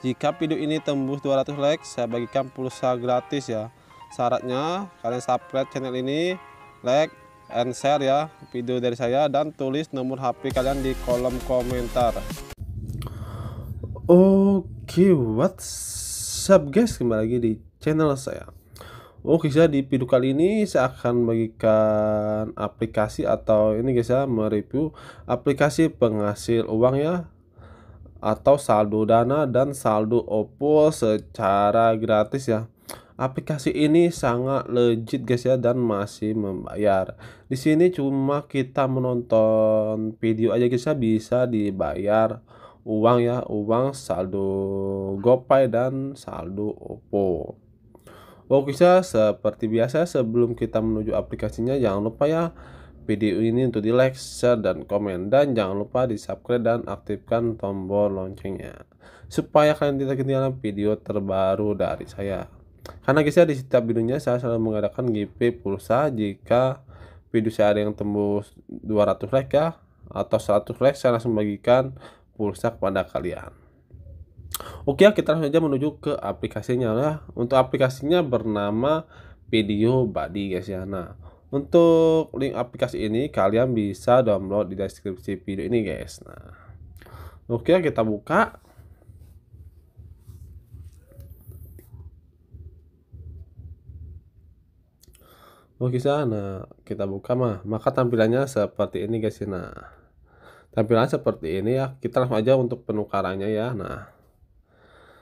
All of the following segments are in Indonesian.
Jika video ini tembus 200 like, saya bagikan pulsa gratis ya. Syaratnya kalian subscribe channel ini, like and share ya video dari saya dan tulis nomor HP kalian di kolom komentar. Oke, okay, what's up guys? Kembali lagi di channel saya. Oke, saya di video kali ini saya akan bagikan aplikasi atau ini guys ya mereview aplikasi penghasil uang ya atau saldo Dana dan saldo OPPO secara gratis ya. Aplikasi ini sangat legit guys ya dan masih membayar. Di sini cuma kita menonton video aja guys ya bisa dibayar uang ya, uang saldo GoPay dan saldo OPPO. Oke, guys ya, seperti biasa sebelum kita menuju aplikasinya jangan lupa ya video ini untuk di like, share, dan komen. Dan jangan lupa di subscribe dan aktifkan tombol loncengnya. Supaya kalian tidak ketinggalan video terbaru dari saya. Karena guys ya di setiap videonya saya selalu mengadakan giveaway pulsa jika video saya ada yang tembus 200 like ya atau 100 like saya langsung bagikan pulsa kepada kalian. Oke, ya, kita langsung aja menuju ke aplikasinya ya. Untuk aplikasinya bernama Video Buddy guys ya. Nah, untuk link aplikasi ini kalian bisa download di deskripsi video ini guys. Nah, oke okay, kita buka. Oke okay, sana kita buka mah maka tampilannya seperti ini guys. Ya. Nah tampilan seperti ini ya kita langsung aja untuk penukarannya ya. Nah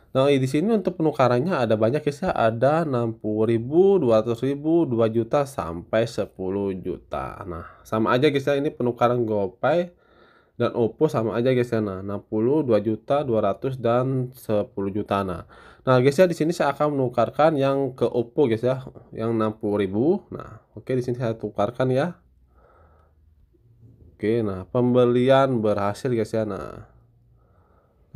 Nah, di sini untuk penukarannya ada banyak ya, ada 60.000, 200.000, 2 juta sampai 10 juta. Nah, sama aja guys ya ini penukaran GoPay dan Oppo sama aja guys ya. Nah, 60, 2 juta, 200 dan 10 juta. Nah, nah guys ya di sini saya akan menukarkan yang ke Oppo guys ya, yang 60.000. Nah, oke di sini saya tukarkan ya. Oke, nah pembelian berhasil guys ya. Nah,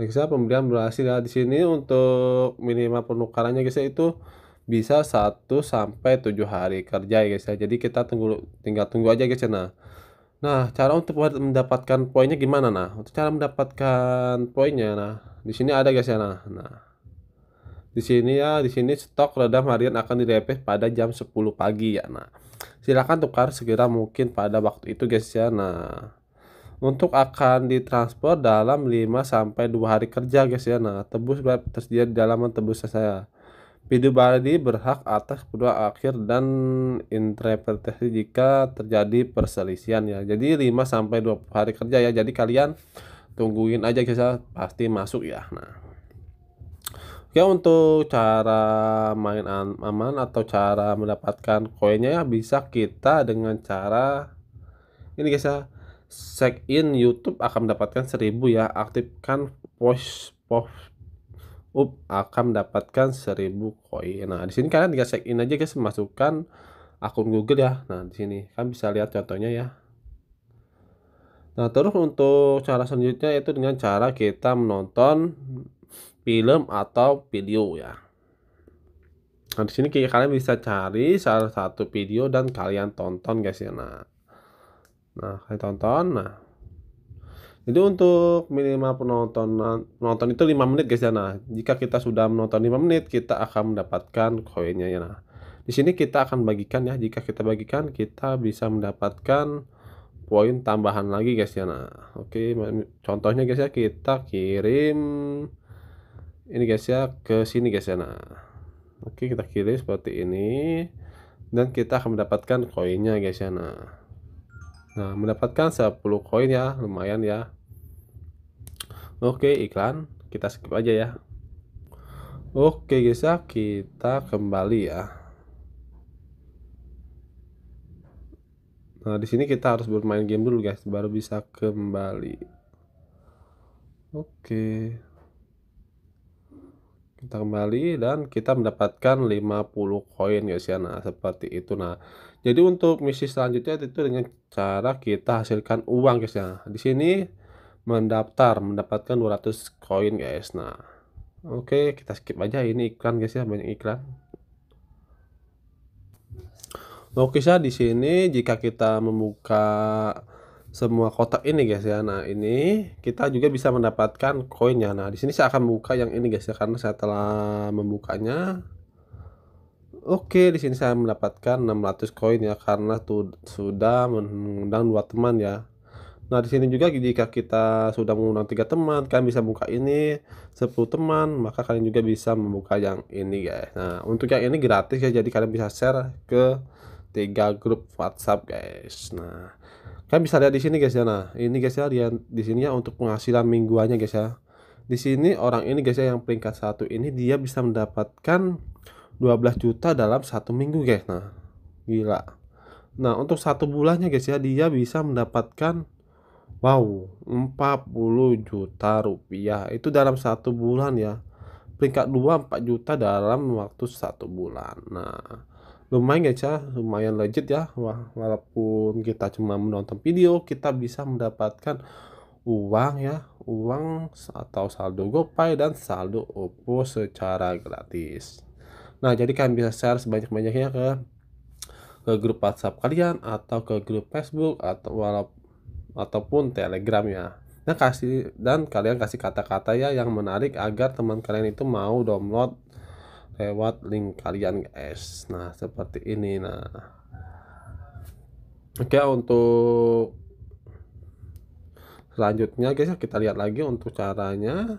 Nexa pembelian berhasil ya di sini untuk minimal penukarannya guys ya itu bisa 1 sampai 7 hari kerja ya guys ya. Jadi kita tunggu tinggal tunggu aja guys ya nah. Nah, cara untuk mendapatkan poinnya gimana nah? Untuk cara mendapatkan poinnya nah, di sini ada guys ya nah. Nah. Di sini ya, di sini stok redam harian akan direpeh pada jam 10 pagi ya nah. Silakan tukar segera mungkin pada waktu itu guys ya nah untuk akan ditransfer dalam 5 sampai 2 hari kerja guys ya. Nah, tebus tersedia di dalam tebusnya saya. Video Bali berhak atas kedua akhir dan interpretasi jika terjadi perselisihan ya. Jadi 5 sampai 2 hari kerja ya. Jadi kalian tungguin aja guys ya, pasti masuk ya. Nah. Oke, untuk cara main aman atau cara mendapatkan koinnya ya bisa kita dengan cara ini guys ya check in YouTube akan mendapatkan 1000 ya aktifkan post pop up akan mendapatkan 1000 koin nah di sini kalian tinggal check in aja guys masukkan akun Google ya nah di sini kan bisa lihat contohnya ya nah terus untuk cara selanjutnya itu dengan cara kita menonton film atau video ya nah di sini kalian bisa cari salah satu video dan kalian tonton guys ya nah Nah, kalian tonton. Nah, jadi untuk minimal penonton penonton itu 5 menit guys ya. Nah, jika kita sudah menonton 5 menit, kita akan mendapatkan koinnya ya. Nah, di sini kita akan bagikan ya. Jika kita bagikan, kita bisa mendapatkan poin tambahan lagi guys ya. Nah, oke, contohnya guys ya kita kirim ini guys ya ke sini guys ya. Nah, oke kita kirim seperti ini dan kita akan mendapatkan koinnya guys ya. Nah, Nah, mendapatkan 10 koin ya, lumayan ya. Oke, iklan kita skip aja ya. Oke guys ya, kita kembali ya. Nah, di sini kita harus bermain game dulu guys, baru bisa kembali. Oke kita kembali dan kita mendapatkan 50 koin guys ya nah seperti itu nah jadi untuk misi selanjutnya itu dengan cara kita hasilkan uang guys ya di sini mendaftar mendapatkan 200 koin guys nah oke okay, kita skip aja ini iklan guys ya banyak iklan Oke, saya di sini jika kita membuka semua kotak ini guys ya. Nah, ini kita juga bisa mendapatkan koinnya. Nah, di sini saya akan membuka yang ini guys ya karena saya telah membukanya. Oke, di sini saya mendapatkan 600 koin ya karena tuh sudah mengundang dua teman ya. Nah, di sini juga jika kita sudah mengundang tiga teman, kalian bisa buka ini 10 teman, maka kalian juga bisa membuka yang ini guys. Nah, untuk yang ini gratis ya, jadi kalian bisa share ke tiga grup WhatsApp guys. Nah, Kan bisa lihat di sini guys ya. Nah, ini guys ya dia di sini ya untuk penghasilan mingguannya guys ya. Di sini orang ini guys ya yang peringkat satu ini dia bisa mendapatkan 12 juta dalam satu minggu guys. Nah, gila. Nah, untuk satu bulannya guys ya dia bisa mendapatkan wow, 40 juta rupiah. Itu dalam satu bulan ya. Peringkat 2 4 juta dalam waktu satu bulan. Nah, lumayan ya Cah, lumayan legit ya Wah, walaupun kita cuma menonton video kita bisa mendapatkan uang ya uang atau saldo gopay dan saldo oppo secara gratis nah jadi kalian bisa share sebanyak-banyaknya ke ke grup WhatsApp kalian atau ke grup Facebook atau walaupun ataupun Telegram ya. Nah, kasih dan kalian kasih kata-kata ya yang menarik agar teman kalian itu mau download lewat link kalian guys nah seperti ini nah oke untuk selanjutnya guys ya, kita lihat lagi untuk caranya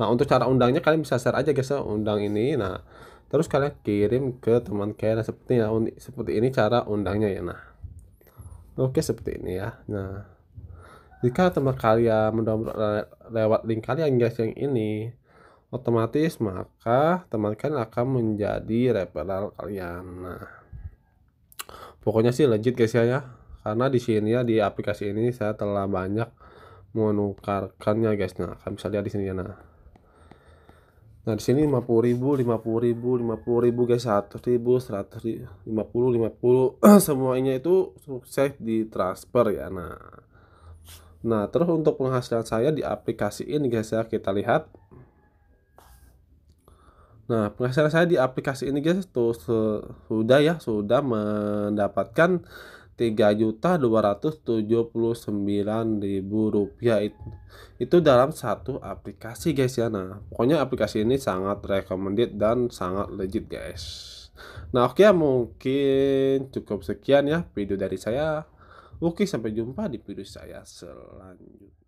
nah untuk cara undangnya kalian bisa share aja guys ya, undang ini nah terus kalian kirim ke teman kalian seperti ya seperti ini cara undangnya ya nah oke seperti ini ya nah jika teman kalian mendownload lewat link kalian guys yang ini otomatis maka teman-teman akan menjadi referral kalian nah pokoknya sih legit guys ya, ya. karena di sini ya di aplikasi ini saya telah banyak menukarkannya guys nah kalian bisa lihat di sini ya nah nah di sini 50 ribu 50 ribu 50 ribu guys 100 ribu 100 ribu, 50 50 semuanya itu sukses di transfer ya nah nah terus untuk penghasilan saya di aplikasi ini guys ya kita lihat Nah, penghasilan saya di aplikasi ini guys tuh sudah ya sudah mendapatkan tiga juta dua rupiah itu, itu dalam satu aplikasi guys ya nah pokoknya aplikasi ini sangat recommended dan sangat legit guys nah oke okay, ya mungkin cukup sekian ya video dari saya oke sampai jumpa di video saya selanjutnya